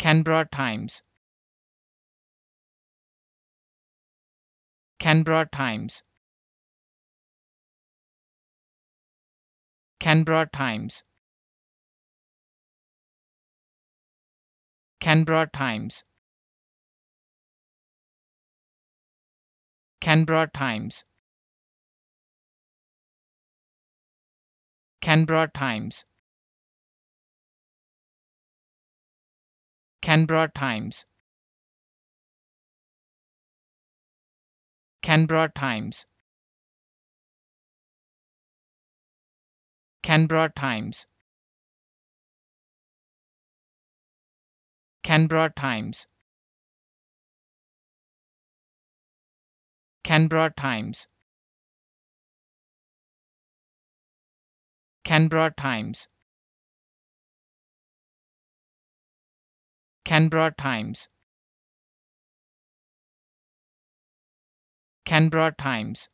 Canberra Times Canberra Times Canberra Times Canberra Times Canberra Times Canberra Times Canberra Times Canberra Times Canberra Times Canberra Times Canberra Times Canberra Times Canberra Times Canberra Times